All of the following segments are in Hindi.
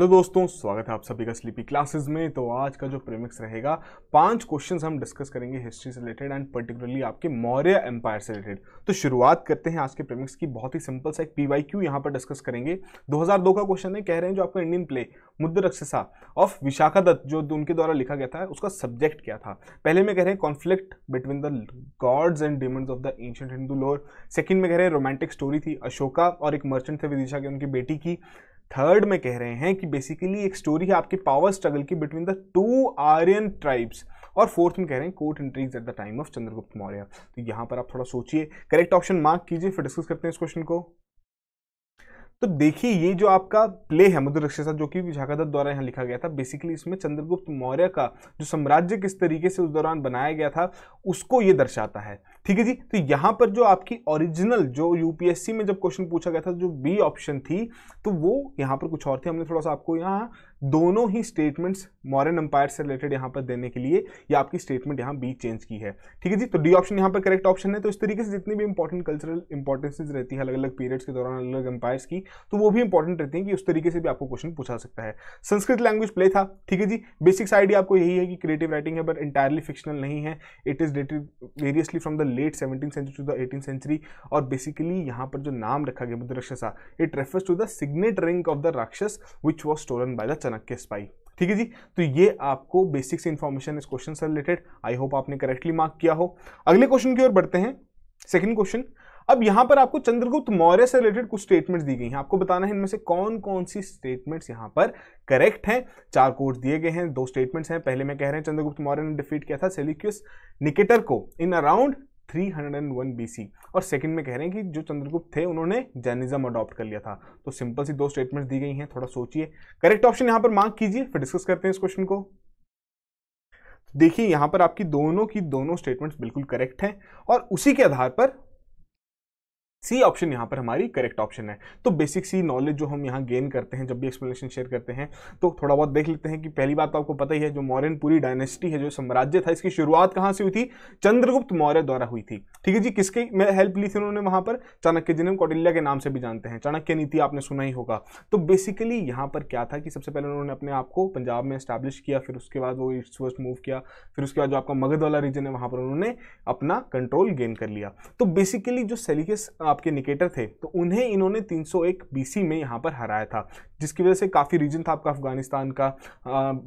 हेलो दोस्तों स्वागत है आप सभी का स्लीपी क्लासेस में तो आज का जो प्रीमिक्स रहेगा पांच क्वेश्चंस हम डिस्कस करेंगे हिस्ट्री से रिलेटेड एंड पर्टिकुलरली आपके मौर्य एम्पायर से रिलेटेड तो शुरुआत करते हैं आज के प्रीमिक्स की बहुत ही सिंपल सा एक पीवाई क्यू यहाँ पर डिस्कस करेंगे 2002 का क्वेश्चन है कह रहे हैं जो आपका Indian play Mudra Rakshasa of Vishakha Datta जो उनके द्वारा लिखा गया था उसका सब्जेक्ट क्या था पहले में कह रहे हैं conflict between the gods and demons of the ancient Hindu lore second में कह रहे हैं रोमांटिक स्टोरी थी अशोका और एक मर्चेंट थे विदिशा के उनकी बेटी की थर्ड में कह रहे हैं कि बेसिकली एक स्टोरी है आपके पावर स्ट्रगल की between the two Aryan tribes और फोर्थ में कह रहे हैं court intrigues at the time of Chandragupta Maurya तो यहां पर आप थोड़ा सोचिए करेक्ट ऑप्शन मार्क कीजिए फिर डिस्कस करते हैं इस क्वेश्चन को तो देखिए ये जो आपका प्ले है मधुर रक्षा जो कि विशाखा दत्त द्वारा यहाँ लिखा गया था बेसिकली इसमें चंद्रगुप्त मौर्य का जो साम्राज्य किस तरीके से उस दौरान बनाया गया था उसको ये दर्शाता है ठीक है जी तो यहाँ पर जो आपकी ओरिजिनल जो यूपीएससी में जब क्वेश्चन पूछा गया था जो बी ऑप्शन थी तो वो यहाँ पर कुछ और थे हमने थोड़ा सा आपको यहाँ दोनों ही स्टेटमेंट्स मॉरन अंपायर से रिलेटेड यहां पर देने के लिए या आपकी स्टेटमेंट यहां बी चेंज की है ठीक है जी तो डी ऑप्शन यहां पर करेक्ट ऑप्शन है तो इस तरीके से जितनी भी इंपॉर्टेंट कल्चरल इंपॉर्टेंसेज रहती है अलग अलग पीरियड्स के दौरान अलग अलग अंपायर्स की तो वो भी इंपॉर्टेंट रहती है कि उस तरीके से भी आपको क्वेश्चन पूछा सकता है संस्कृत लैंग्वेज प्ले था ठीक है जी बेसिक्स आइडिया आपको यही है कि क्रिएटिव राइटिंग है बट इंटायरली फिक्शनल नहीं है it is dated variously from the late seventeen century to the eighteen century और बेसिकली यहां पर जो नाम रखा गया Buddha Rakshasa it refers to the signet ring of the Rakshasa which was stolen by the Chanak के स्पाई ठीक है जी तो ये आपको बेसिक्स इन्फॉर्मेशन इस क्वेश्चन से रिलेटेड आई होप आपने करेक्टली मार्क किया हो अगले क्वेश्चन की ओर बढ़ते हैं सेकेंड क्वेश्चन अब यहां पर आपको चंद्रगुप्त मौर्य से रिलेटेड कुछ स्टेटमेंट्स दी गई हैं आपको बताना है इनमें से कौन कौन सी स्टेटमेंट्स यहां पर करेक्ट हैं चार कोर्ट दिए गए हैं दो स्टेटमेंट्स हैं पहले मैं कह रहे हैं चंद्रगुप्त मौर्य ने डिफीट किया था सेलिक्यूस निकेटर को इन अराउंड 301 बीसी और सेकंड में कह रहे हैं कि जो चंद्रगुप्त थे उन्होंने जैनिज्म अडॉप्ट कर लिया था तो सिंपल सी दो स्टेटमेंट्स दी गई हैं थोड़ा सोचिए करेक्ट ऑप्शन यहां पर मार्क कीजिए फिर डिस्कस करते हैं इस क्वेश्चन को देखिए यहां पर आपकी दोनों की दोनों स्टेटमेंट्स बिल्कुल करेक्ट हैं और उसी के आधार पर सी ऑप्शन यहाँ पर हमारी करेक्ट ऑप्शन है तो बेसिक सी नॉलेज जो हम यहाँ गेन करते हैं जब भी एक्सप्लेनेशन शेयर करते हैं तो थोड़ा बहुत देख लेते हैं कि पहली बात तो आपको पता ही है जो मौर्य पूरी डायनेस्टी है जो साम्राज्य था इसकी शुरुआत कहाँ से हुई थी चंद्रगुप्त मौर्य द्वारा हुई थी ठीक है जी किसके में हेल्प ली थी उन्होंने वहाँ पर चाणक्य जिन्हें कौटिल्या के नाम से भी जानते हैं चाणक्य नीति आपने सुना ही होगा तो बेसिकली यहाँ पर क्या था कि सबसे पहले उन्होंने अपने आप को पंजाब में स्टैब्लिश किया फिर उसके बाद वो ईस्ट वेस्ट मूव किया फिर उसके बाद जो आपका मगध वाला रीजन है वहाँ पर उन्होंने अपना कंट्रोल गेन कर लिया तो बेसिकली जो सेलिकस आपके निकेटर थे तो उन्हें इन्होंने 301 बीसी में यहाँ पर हराया था जिसकी वजह से काफ़ी रीजन था आपका अफगानिस्तान का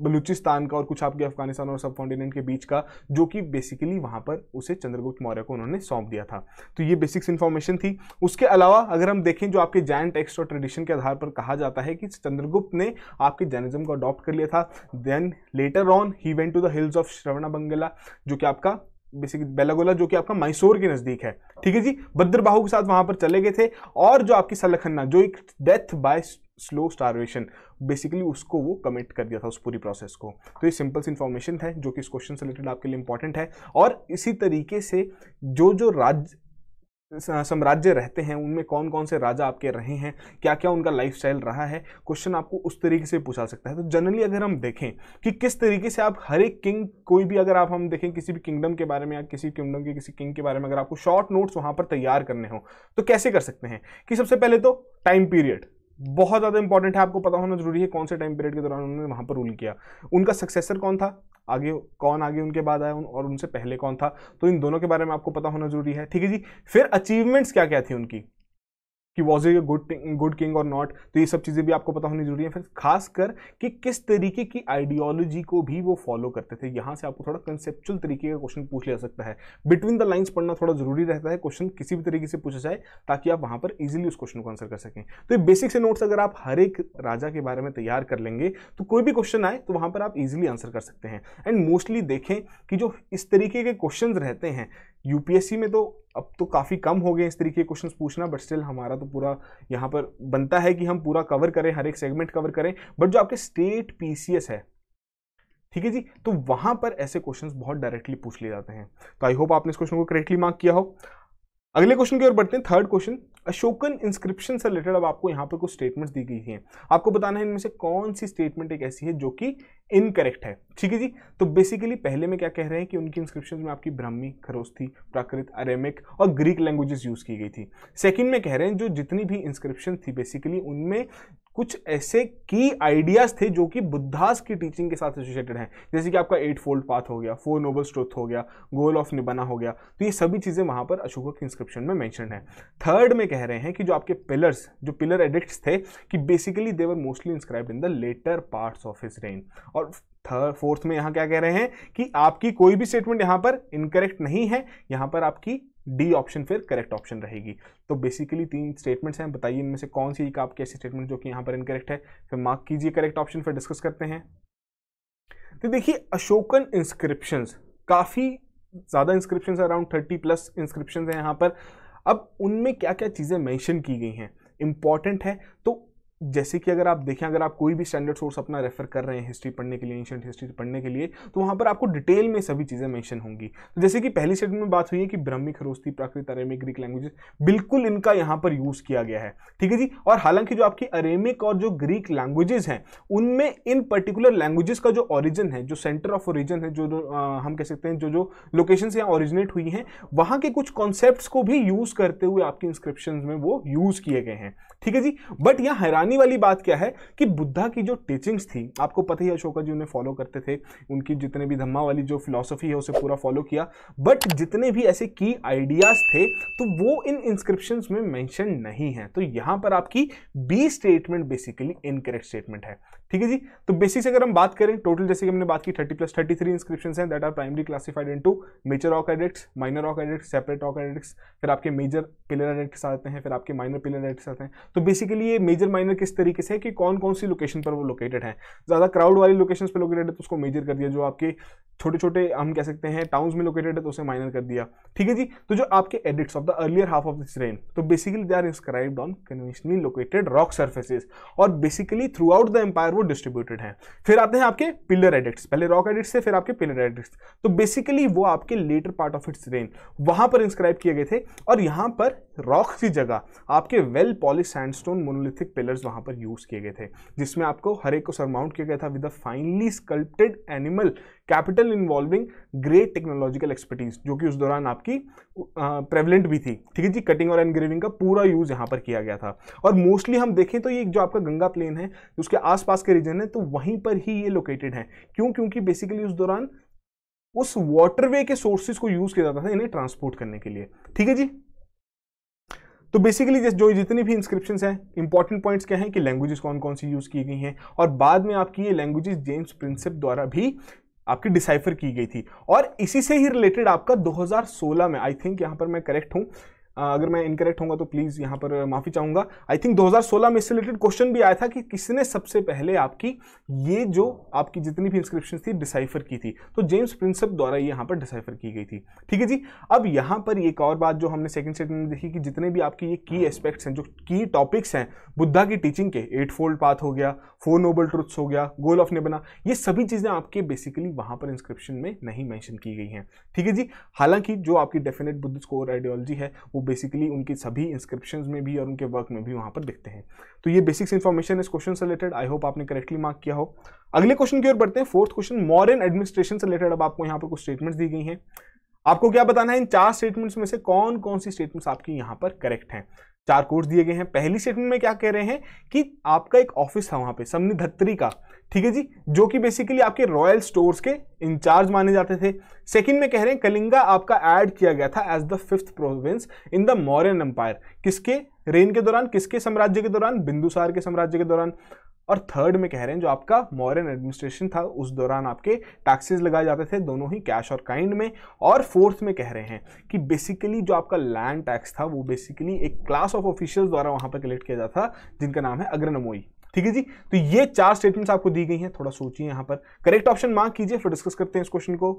बलूचिस्तान का और कुछ आपके अफगानिस्तान और सब कॉन्टिनेंट के बीच का जो कि बेसिकली वहाँ पर उसे चंद्रगुप्त मौर्य को उन्होंने सौंप दिया था तो ये बेसिक्स इन्फॉर्मेशन थी उसके अलावा अगर हम देखें जो आपके जैन टेक्स्ट और ट्रेडिशन के आधार पर कहा जाता है कि चंद्रगुप्त ने आपके जैनिज्म को अडॉप्ट कर लिया था देन लेटर ऑन ही went to the hills of Shravana Bangla जो कि आपका बेसिकली बेलागोला जो कि आपका मैसूर के नज़दीक है ठीक है जी बद्रबाहु के साथ वहां पर चले गए थे और जो आपकी सलखन्ना जो एक death by slow starvation basically उसको वो कमिट कर दिया था उस पूरी प्रोसेस को तो ये सिंपल सी इन्फॉर्मेशन है जो कि इस क्वेश्चन से रिलेटेड आपके लिए इंपॉर्टेंट है और इसी तरीके से जो जो राज्य साम्राज्य रहते हैं उनमें कौन कौन से राजा आपके रहे हैं क्या क्या उनका लाइफ स्टाइल रहा है क्वेश्चन आपको उस तरीके से पूछा सकता है तो जनरली अगर हम देखें कि किस तरीके से आप हर एक किंग कोई भी अगर आप हम देखें किसी भी किंगडम के बारे में या किसी किंगडम के किसी किंग के बारे में अगर आपको शॉर्ट नोट्स वहाँ पर तैयार करने हो तो कैसे कर सकते हैं कि सबसे पहले तो टाइम पीरियड बहुत ज़्यादा इंपॉर्टेंट है आपको पता होना जरूरी है कौन से टाइम पीरियड के दौरान उन्होंने वहाँ पर रूल किया उनका सक्सेसर कौन था आगे कौन आगे उनके बाद आया उन, और उनसे पहले कौन था तो इन दोनों के बारे में आपको पता होना जरूरी है ठीक है जी फिर अचीवमेंट्स क्या क्या थी उनकी कि was a good good king और नॉट तो ये सब चीज़ें भी आपको पता होनी जरूरी है फिर खासकर कि किस तरीके की आइडियोलॉजी को भी वो फॉलो करते थे यहाँ से आपको थोड़ा कंसेप्चुअल तरीके का क्वेश्चन पूछ लिया सकता है बिटवीन द लाइन्स पढ़ना थोड़ा जरूरी रहता है क्वेश्चन किसी भी तरीके से पूछा जाए ताकि आप वहाँ पर ईजिली उस क्वेश्चन को आंसर कर सकें तो ये बेसिक से नोट्स अगर आप हर एक राजा के बारे में तैयार कर लेंगे तो कोई भी क्वेश्चन आए तो वहाँ पर आप ईजिली आंसर कर सकते हैं एंड मोस्टली देखें कि जो इस तरीके के क्वेश्चन रहते हैं यूपीएससी में तो अब तो काफ़ी कम हो गए इस तरीके के क्वेश्चन पूछना बट स्टिल हमारा तो पूरा यहाँ पर बनता है कि हम पूरा कवर करें हर एक सेगमेंट कवर करें बट जो आपके स्टेट पीसीएस है ठीक है जी तो वहां पर ऐसे क्वेश्चन बहुत डायरेक्टली पूछ लिए जाते हैं तो आई होप आपने इस क्वेश्चन को करेक्टली मार्क किया हो अगले क्वेश्चन की ओर बढ़ते हैं थर्ड क्वेश्चन अशोकन इंस्क्रिप्शन से रिलेटेड अब आपको यहाँ पर कुछ स्टेटमेंट्स दी गई हैं आपको बताना है इनमें से कौन सी स्टेटमेंट एक ऐसी है जो कि इनकरेक्ट है ठीक है जी तो बेसिकली पहले में क्या कह रहे हैं कि उनकी इंस्क्रिप्शन में आपकी ब्राह्मी खरोस्थी प्राकृत अरेमिक और ग्रीक लैंग्वेजेस यूज़ की गई थी सेकंड में कह रहे हैं जो जितनी भी इंस्क्रिप्शन थी बेसिकली उनमें कुछ ऐसे की आइडियाज थे जो कि बुद्धास की टीचिंग के साथ एसोसिएटेड हैं जैसे कि आपका एट फोल्ड पाथ हो गया फोर नोबल स्ट्रोथ हो गया गोल ऑफ निबना हो गया तो ये सभी चीज़ें वहाँ पर अशोक के इंस्क्रिप्शन में मेंशन है थर्ड में कह रहे हैं कि जो आपके पिलर्स जो पिलर एडिक्ट थे कि basically they were mostly inscribe in the later parts of his reign और और थर्ड फोर्थ में यहां क्या कह रहे हैं कि आपकी कोई भी स्टेटमेंट यहां पर इनकरेक्ट नहीं है यहां पर आपकी डी ऑप्शन फिर करेक्ट ऑप्शन रहेगी तो बेसिकली तीन स्टेटमेंट्स हैं बताइए इनमें से कौन सी एक आपके ऐसी स्टेटमेंट जो कि यहां पर इनकरेक्ट है फिर मार्क कीजिए करेक्ट ऑप्शन फिर डिस्कस करते हैं तो देखिए अशोकन इंस्क्रिप्शन काफ़ी ज़्यादा inscription around thirty plus inscription है यहां पर अब उनमें क्या क्या चीज़ें मैंशन की गई हैं इंपॉर्टेंट है तो जैसे कि अगर आप देखें अगर आप कोई भी स्टैंडर्ड सोर्स अपना रेफर कर रहे हैं हिस्ट्री पढ़ने के लिए एंशियंट हिस्ट्री पढ़ने के लिए तो वहाँ पर आपको डिटेल में सभी चीज़ें मेंशन होंगी तो जैसे कि पहली सेट में बात हुई है कि Brahmi Kharosthi Prakrit Aramaic Greek languages बिल्कुल इनका यहाँ पर यूज़ किया गया है ठीक है जी और हालांकि जो आपकी अरेमिक और जो ग्रीक लैंग्वेजेज हैं उनमें इन पर्टिकुलर लैंग्वेजेस का जो ऑरिजन है जो सेंटर ऑफ ऑरिजन है जो हम कह सकते हैं जो जो लोकेशन से यहाँ ऑरिजिनेट हुई हैं वहाँ के कुछ कॉन्सेप्ट को भी यूज़ करते हुए आपके इंस्क्रिप्शन में वो यूज़ किए गए हैं ठीक है जी बट यहाँ हैरान हैरानी वाली बात क्या है कि बुद्धा की जो टीचिंग्स थी आपको पता ही अशोका जी उन्हें फॉलो करते थे उनकी जितने भी धम्मा वाली जो फिलोसफी है उसे पूरा फॉलो किया बट जितने भी ऐसे की आइडियाज थे तो वो इन इंस्क्रिप्शन में मैंशन नहीं है तो यहां पर आपकी B statement basically incorrect statement है ठीक है जी तो बेसिक्स अगर हम बात करें टोटल जैसे कि हमने बात की thirty plus thirty three inscription है that are primary classified into major rock minor rock edicts separate rock edicts फिर आपके मेजर पिलर एडिक्स आते हैं फिर आपके माइनर पिलर एडिक्स आते हैं तो बेसिकली ये मेजर माइनर किस तरीके से है कि कौन कौन सी लोकेशन पर वो लोकेटेड है ज़्यादा क्राउड वाली लोकेशन पर लोकेटेड है तो उसको मेजर कर दिया जो आपके छोटे छोटे हम कह सकते हैं टाउन्स में लोकेटेड है तो उसे माइनर कर दिया ठीक है जी तो जो आपके edicts of the earlier half of this reign तो basically they are inscribed on conventionally located rock surfaces और basically throughout the empire वो डिस्ट्रीब्यूटेड है फिर आते हैं आपके पिलर एडिट्स पहले रॉक एडिट्स से फिर आपके पिलर एडिट्स तो बेसिकली वो आपके later part of its reign वहां पर इंस्क्राइब किए गए थे और यहाँ पर रॉक की जगह आपके well polished sandstone monolithic pillars वहां पर यूज किए गए थे जिसमें आपको हर एक को सरमाउंट किया गया था with a finely sculpted animal capital still involving great technological expertise जो कि उस दौरान आपकी प्रेवलेंट भी थी ठीक है जी कटिंग और एनग्रेविंग का पूरा यूज यहाँ पर किया गया था और मोस्टली हम देखें तो ये जो आपका गंगा प्लेन है उसके आसपास के रीजन है तो वहीं पर ही ये लोकेटेड है क्यों क्योंकि बेसिकली उस दौरान उस वाटरवे के सोर्सेज को यूज किया जाता था इन्हें ट्रांसपोर्ट करने के लिए ठीक है जी तो बेसिकली जो जितनी भी इंस्क्रिप्शन हैं इंपॉर्टेंट पॉइंट्स क्या हैं कि लैंग्वेजेस कौन कौन सी यूज़ की गई हैं और बाद में आपकी ये लैंग्वेजेस जेम्स प्रिंसिप द्वारा भी आपकी डिसाइफर की गई थी और इसी से ही रिलेटेड आपका 2016 में आई थिंक यहां पर मैं करेक्ट हूं अगर मैं इनकरेक्ट होंगे तो प्लीज़ यहाँ पर माफ़ी चाहूँगा आई थिंक 2016 में इससे रिलेटेड क्वेश्चन भी आया था कि किसने सबसे पहले आपकी ये जो आपकी जितनी भी इंस्क्रिप्शन थी डिसाइफर की थी तो जेम्स प्रिंसअप द्वारा ये यहाँ पर डिसाइफर की गई थी ठीक है जी अब यहाँ पर एक और बात जो हमने सेकंड सेट में देखी कि जितने भी आपके ये की एस्पेक्ट्स हैं जो की टॉपिक्स हैं बुद्धा की टीचिंग के एट फोल्ड पाथ हो गया फोर नोबल ट्रुथ्स हो गया गोल ऑफ निबना ये सभी चीज़ें आपके बेसिकली वहाँ पर इंस्क्रिप्शन में नहीं मैंशन की गई हैं ठीक है जी हालांकि जो आपकी डेफिनेट बुद्धिस्ट कोर आइडियोलॉजी है वो बेसिकली उनकी सभी इंस्क्रिप्शन में भी और उनके वर्क में भी वहाँ पर दिखते हैं तो ये बेसिक्स इन्फॉर्मेशन इस क्वेश्चन से रिलेटेड आई होप आपने करेक्टली मार्क किया हो अगले क्वेश्चन की ओर बढ़ते हैं फोर्थ क्वेश्चन मॉरन एडमिनिस्ट्रेशन से रिलेटेड अब आपको यहाँ पर कुछ स्टेटमेंट्स दी गई हैं आपको क्या बताना है इन चार स्टेटमेंट्स में से कौन कौन सी स्टेटमेंट्स आपकी यहाँ पर करेक्ट हैं चार कोर्स दिए गए हैं पहली स्टेटमेंट में क्या कह रहे हैं कि आपका एक ऑफिस था वहां पे समनी धत्री का ठीक है जी जो कि बेसिकली आपके रॉयल स्टोर्स के इंचार्ज माने जाते थे सेकंड में कह रहे हैं कलिंगा आपका ऐड किया गया था as the fifth province in the Mauryan empire किसके रेन के दौरान किसके साम्राज्य के दौरान बिंदुसार के साम्राज्य के दौरान और थर्ड में कह रहे हैं जो आपका मॉरन एडमिनिस्ट्रेशन था उस दौरान आपके टैक्सेस लगाए जाते थे दोनों ही कैश और काइंड में और फोर्थ में कह रहे हैं कि बेसिकली जो आपका लैंड टैक्स था वो बेसिकली एक क्लास ऑफ ऑफिशियल्स द्वारा वहां पर कलेक्ट किया जाता था जिनका नाम है अग्रनमोई ठीक है जी तो ये चार स्टेटमेंट्स आपको दी गई हैं थोड़ा सोचिए यहाँ पर करेक्ट ऑप्शन मार्क कीजिए फिर डिस्कस करते हैं इस क्वेश्चन को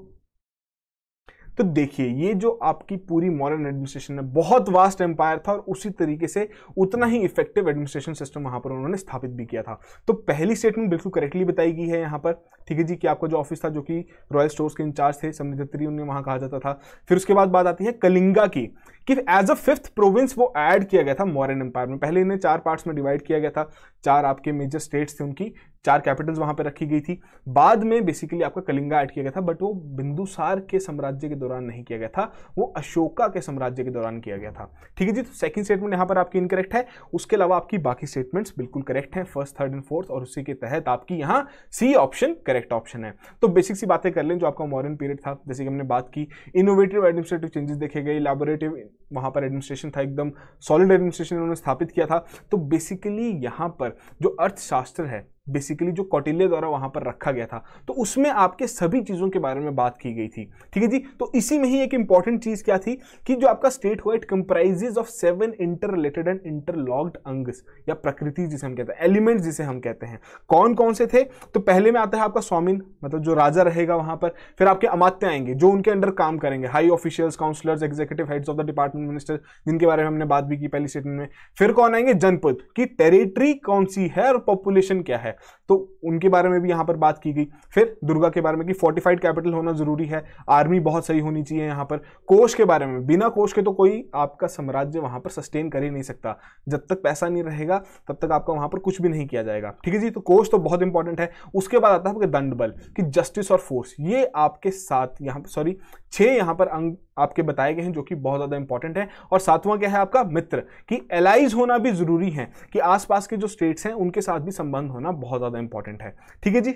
तो देखिए ये जो आपकी पूरी मॉडर्न एडमिनिस्ट्रेशन है बहुत वास्ट एम्पायर था और उसी तरीके से उतना ही इफेक्टिव एडमिनिस्ट्रेशन सिस्टम वहां पर उन्होंने स्थापित भी किया था तो पहली स्टेटमेंट बिल्कुल करेक्टली बताई गई है यहाँ पर ठीक है जी कि आपका जो ऑफिस था जो कि रॉयल स्टोर्स के इंचार्ज थे समृद्धत्री उन्हें वहाँ कहा जाता था फिर उसके बाद बात आती है कलिंगा की कि एज अ फिफ्थ प्रोविंस वो ऐड किया गया था मॉरन एम्पायर में पहले इन्हें चार पार्ट्स में डिवाइड किया गया था चार आपके मेजर स्टेट्स थे उनकी चार कैपिटल्स वहां पे रखी गई थी बाद में बेसिकली आपका कलिंगा ऐड किया गया था बट वो बिंदुसार के साम्राज्य के दौरान नहीं किया गया था वो अशोका के साम्राज्य के दौरान किया गया था ठीक है जी तो सेकंड स्टेटमेंट यहाँ पर आपकी इनकरेक्ट है उसके अलावा आपकी बाकी स्टेटमेंट्स बिल्कुल करेक्ट हैं फर्स्ट थर्ड एंड फोर्थ और उसी के तहत आपकी यहाँ सी ऑप्शन करेक्ट ऑप्शन है तो बेसिक सी बातें कर लें जो आपका मॉडर्न पीरियड था जैसे कि हमने बात की इनोवेटिव एडमिनिस्ट्रेटिव चेंजेस देखे गए लेबोरेटिव वहाँ पर एडमिनिस्ट्रेशन था एकदम सॉलिड एडमिनिस्ट्रेशन उन्होंने स्थापित किया था तो बेसिकली यहाँ पर जो अर्थशास्त्र है बेसिकली जो कौटिल्य द्वारा वहां पर रखा गया था तो उसमें आपके सभी चीज़ों के बारे में बात की गई थी ठीक है जी तो इसी में ही एक इंपॉर्टेंट चीज़ क्या थी कि जो आपका स्टेट हुआ it comprises of seven inter related and interlocked अंग्स या प्रकृति जिसे हम कहते हैं एलिमेंट जिसे हम कहते हैं कौन कौन से थे तो पहले में आता है आपका स्वामिन मतलब जो राजा रहेगा वहां पर फिर आपके अमात्य आएंगे जो उनके अंडर काम करेंगे high officials counsellors executive heads of the department minister जिनके बारे में हमने बात भी की पहली स्टेटमेंट में फिर कौन आएंगे जनपद की टेरिटरी कौन सी है और पॉपुलेशन क्या है है तो उनके बारे में भी यहाँ पर बात की गई फिर दुर्गा के बारे में कि फोर्टिफाइड कैपिटल होना जरूरी है आर्मी बहुत सही होनी चाहिए यहाँ पर कोष के बारे में बिना कोष के तो कोई आपका साम्राज्य वहाँ पर सस्टेन कर ही नहीं सकता जब तक पैसा नहीं रहेगा तब तक आपका वहाँ पर कुछ भी नहीं किया जाएगा ठीक है जी तो कोष तो बहुत इंपॉर्टेंट है उसके बाद आता है आपके दंड बल कि जस्टिस और फोर्स ये आपके साथ यहाँ पर सॉरी छः यहाँ पर अंग आपके बताए गए हैं जो कि बहुत ज़्यादा इंपॉर्टेंट है और सातवां क्या है आपका मित्र कि एलाइज होना भी ज़रूरी है कि आसपास के जो स्टेट्स हैं उनके साथ भी संबंध होना बहुत ज़्यादा इंपॉर्टेंट है ठीक है जी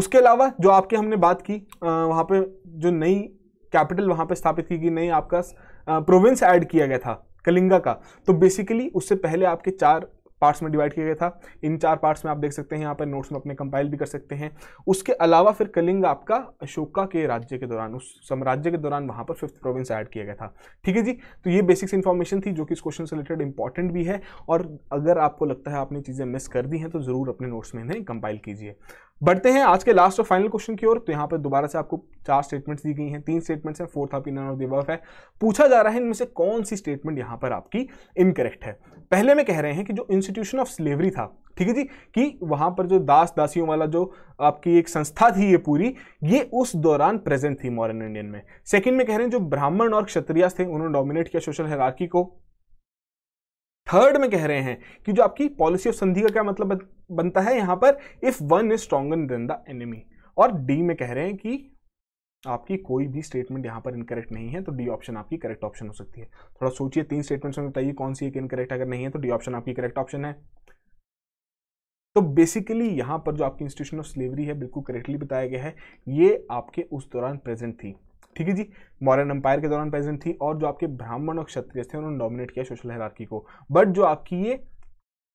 उसके अलावा जो आपके हमने बात की वहां पे जो नई कैपिटल वहां पे स्थापित की गई नई आपका प्रोविंस ऐड किया गया था कलिंगा का तो बेसिकली उससे पहले आपके चार पार्ट्स में डिवाइड किया गया था इन चार पार्ट्स में आप देख सकते हैं यहाँ पर नोट्स में अपने कंपाइल भी कर सकते हैं उसके अलावा फिर कलिंग आपका अशोका के राज्य के दौरान उस साम्राज्य के दौरान वहाँ पर फिफ्थ प्रोविंस ऐड किया गया था ठीक है जी तो ये बेसिक्स इन्फॉर्मेशन थी जो कि इस क्वेश्चन से रिलेटेड इंपॉर्टेंट भी है और अगर आपको लगता है आपने चीज़ें मिस कर दी हैं तो ज़रूर अपने नोट्स में इन्हें कंपाइल कीजिए बढ़ते हैं आज के लास्ट और फाइनल क्वेश्चन की ओर तो यहाँ पर दोबारा से आपको चार स्टेटमेंट्स दी गई हैं तीन स्टेटमेंट्स हैं फोर्थ आपकी ऑफ है पूछा जा रहा है इनमें से कौन सी स्टेटमेंट यहाँ पर आपकी इनकरेक्ट है पहले में कह रहे हैं कि जो इंस्टीट्यूशन ऑफ स्लेवरी था ठीक है जी कि वहाँ पर जो दास दासियों वाला जो आपकी एक संस्था थी ये पूरी ये उस दौरान प्रेजेंट थी मॉडर्न इंडियन में सेकेंड में कह रहे हैं जो ब्राह्मण और क्षत्रियास थे उन्होंने डोमिनेट किया सोशल हैराकी को थर्ड में कह रहे हैं कि जो आपकी पॉलिसी ऑफ संधि का क्या मतलब बनता है यहां पर if one is stronger than the enemy और डी में कह रहे हैं कि आपकी कोई भी स्टेटमेंट यहां पर इनकरेक्ट नहीं है तो डी ऑप्शन आपकी करेक्ट ऑप्शन हो सकती है थोड़ा सोचिए तीन स्टेटमेंट्स में बताइए कौन सी एक इनकरेक्ट अगर नहीं है तो डी ऑप्शन आपकी करेक्ट ऑप्शन है तो बेसिकली यहां पर जो आपकी इंस्टीट्यूशन ऑफ स्लेवरी है बिल्कुल करेक्टली बताया गया है ये आपके उस दौरान प्रेजेंट थी ठीक है जी मॉडर्न एम्पायर के दौरान प्रेजेंट थी और जो आपके ब्राह्मण और क्षत्रिय थे उन्होंने डोमिनेट किया सोशल हरारकी को बट जो आपकी ये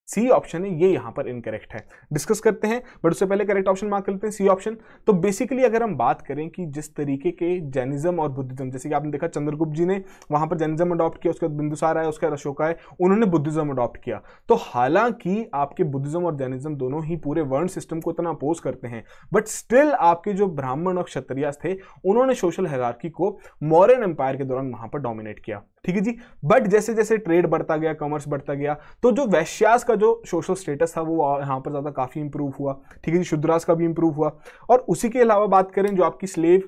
सी ऑप्शन है ये यहाँ पर इनकरेक्ट है डिस्कस करते हैं बट उससे पहले करेक्ट ऑप्शन मार्क करते हैं सी ऑप्शन तो बेसिकली अगर हम बात करें कि जिस तरीके के जैनिज्म और बुद्धिज्म जैसे कि आपने देखा चंद्रगुप्त जी ने वहां पर जैनिज्म अडॉप्ट किया उसके बाद बिंदुसार आया उसका अशोका है उन्होंने बुद्धिज्म अडॉप्ट किया तो हालांकि आपके बुद्धिज्म और जैनिज्म दोनों ही पूरे वर्ण सिस्टम को इतना अपोज करते हैं बट स्टिल आपके जो ब्राह्मण और क्षत्रिय थे उन्होंने सोशल हैरार्की को मॉरन एम्पायर के दौरान वहां पर डोमिनेट किया ठीक है जी बट जैसे जैसे ट्रेड बढ़ता गया कॉमर्स बढ़ता गया तो जो वैश्यास का जो सोशल स्टेटस था वो यहाँ पर ज़्यादा काफ़ी इंप्रूव हुआ ठीक है जी शुद्रास का भी इंप्रूव हुआ और उसी के अलावा बात करें जो आपकी स्लेव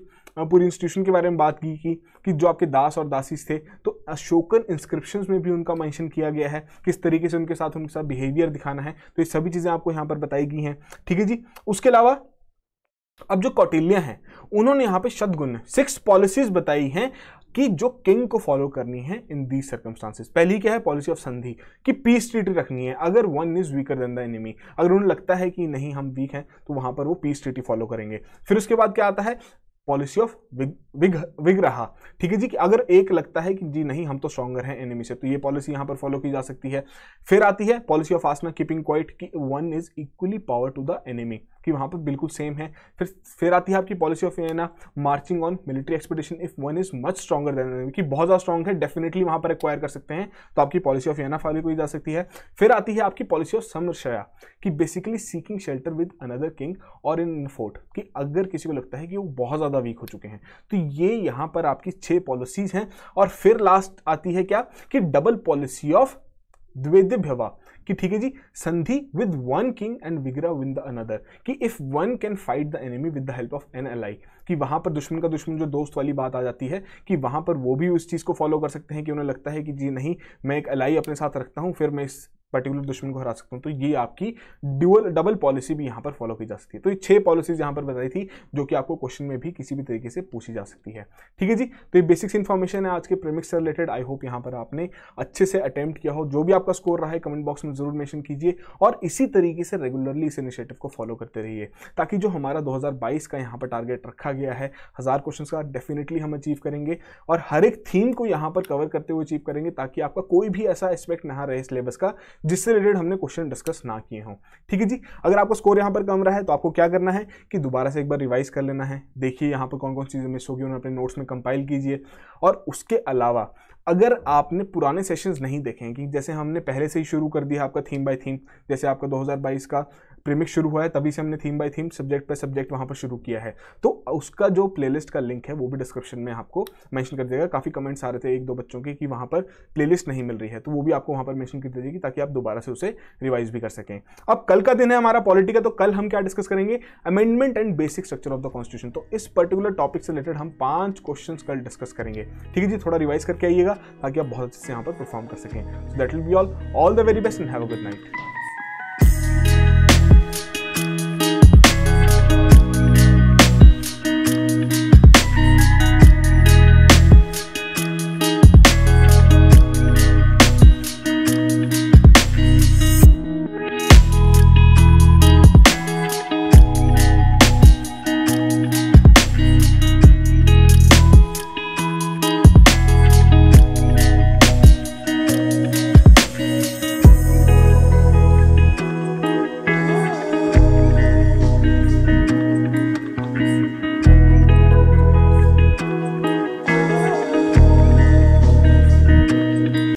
पूरी इंस्टीट्यूशन के बारे में बात की कि, कि जो आपके दास और दासीज थे तो अशोकन इंस्क्रिप्शन में भी उनका मेंशन किया गया है किस तरीके से उनके साथ उनके साथ बिहेवियर दिखाना है तो ये सभी चीज़ें आपको यहाँ पर बताई गई हैं ठीक है जी उसके अलावा अब जो कौटिल्य हैं उन्होंने यहाँ पे शतगुण सिक्स पॉलिसीज बताई हैं कि जो किंग को फॉलो करनी है इन दीज सर्कमस्टांसिस पहली क्या है पॉलिसी ऑफ संधि कि पीस ट्रीटी रखनी है अगर one is weaker than the enemy अगर उन्हें लगता है कि नहीं हम वीक हैं तो वहां पर वो पीस ट्रीटी फॉलो करेंगे फिर उसके बाद क्या आता है पॉलिसी ऑफ विग रहा ठीक है जी कि अगर एक लगता है कि जी नहीं हम तो स्ट्रॉगर हैं एनिमी से तो ये पॉलिसी यहां पर फॉलो की जा सकती है फिर आती है policy of asana keeping quiet कि one is equally power to the enemy कि वहाँ पर बिल्कुल सेम है फिर फिर आती है आपकी पॉलिसी ऑफ एना marching on military expedition if one is much stronger than कि बहुत ज़्यादा स्ट्रॉग है डेफिनेटली वहाँ पर एक्वायर कर सकते हैं तो आपकी पॉलिसी ऑफ एना फॉलो की जा सकती है फिर आती है आपकी पॉलिसी ऑफ समरशया कि basically seeking shelter with another king और इन फोर्ट कि अगर किसी को लगता है कि वो बहुत ज़्यादा वीक हो चुके हैं तो ये यहाँ पर आपकी छः पॉलिसीज़ हैं और फिर लास्ट आती है क्या कि डबल पॉलिसी ऑफ द्वेद्य भवा कि ठीक है जी संधि विद वन किंग एंड विग्रा विद अनदर कि if one can fight the enemy with the help of an ally कि वहां पर दुश्मन का दुश्मन जो दोस्त वाली बात आ जाती है कि वहां पर वो भी उस चीज़ को फॉलो कर सकते हैं कि उन्हें लगता है कि जी नहीं मैं एक अलाई अपने साथ रखता हूं फिर मैं इस पर्टिकुलर दुश्मन को हरा सकता हूँ तो ये आपकी ड्यूअल डबल पॉलिसी भी यहाँ पर फॉलो की जा सकती है तो ये छह पॉलिसीज यहाँ पर बताई थी जो कि आपको क्वेश्चन में भी किसी भी तरीके से पूछी जा सकती है ठीक है जी तो ये बेसिक्स इन्फॉर्मेशन है आज के प्रेमिक्स से रिलेटेड आई होप यहाँ पर आपने अच्छे से अटेम्प्ट किया हो जो भी आपका स्कोर रहा है कमेंट बॉक्स में जरूर मैंशन कीजिए और इसी तरीके से रेगुलरली इस इनिशिएटिव को फॉलो करते रहिए ताकि जो हमारा दो का यहाँ पर टारगेट रखा गया है हज़ार क्वेश्चन का डेफिनेटली हम अचीव करेंगे और हर एक थीम को यहाँ पर कवर करते हुए अचीव करेंगे ताकि आपका कोई भी ऐसा एस्पेक्ट ना रहे सिलेबस का जिससे रिलेटेड हमने क्वेश्चन डिस्कस ना किए हों ठीक है जी अगर आपका स्कोर यहाँ पर कम रहा है तो आपको क्या करना है कि दोबारा से एक बार रिवाइज कर लेना है देखिए यहाँ पर कौन कौन चीज़ें मिस होगी उन्हें अपने नोट्स में कंपाइल कीजिए और उसके अलावा अगर आपने पुराने सेशंस नहीं देखे हैं कि जैसे हमने पहले से ही शुरू कर दिया आपका थीम बाय थीम जैसे आपका 2022 का प्रीमिक्स शुरू हुआ है तभी से हमने थीम बाय थीम सब्जेक्ट पर सब्जेक्ट वहां पर शुरू किया है तो उसका जो प्लेलिस्ट का लिंक है वो भी डिस्क्रिप्शन में आपको मेंशन कर दिया काफ़ी कमेंट्स आ रहे थे एक दो बच्चों के कि वहाँ पर प्लेलिस्ट नहीं मिल रही है तो वो भी आपको वहाँ पर मेंशन कर दीजिएगी ताकि आप दोबारा से उसे रिवाइज भी कर सकें अब कल का दिन है हमारा पॉलिटी का तो कल हम क्या डिस्कस करेंगे amendment and basic structure of the constitution तो इस पर्टिकुलर टॉपिक से रिलेटेड हम पांच क्वेश्चन कल डिस्कस करेंगे ठीक है जी थोड़ा रिवाइज करके आइएगा ताकि आप बहुत अच्छे से यहाँ पर परफॉर्म कर सकें so that will be all all the very best and have a good night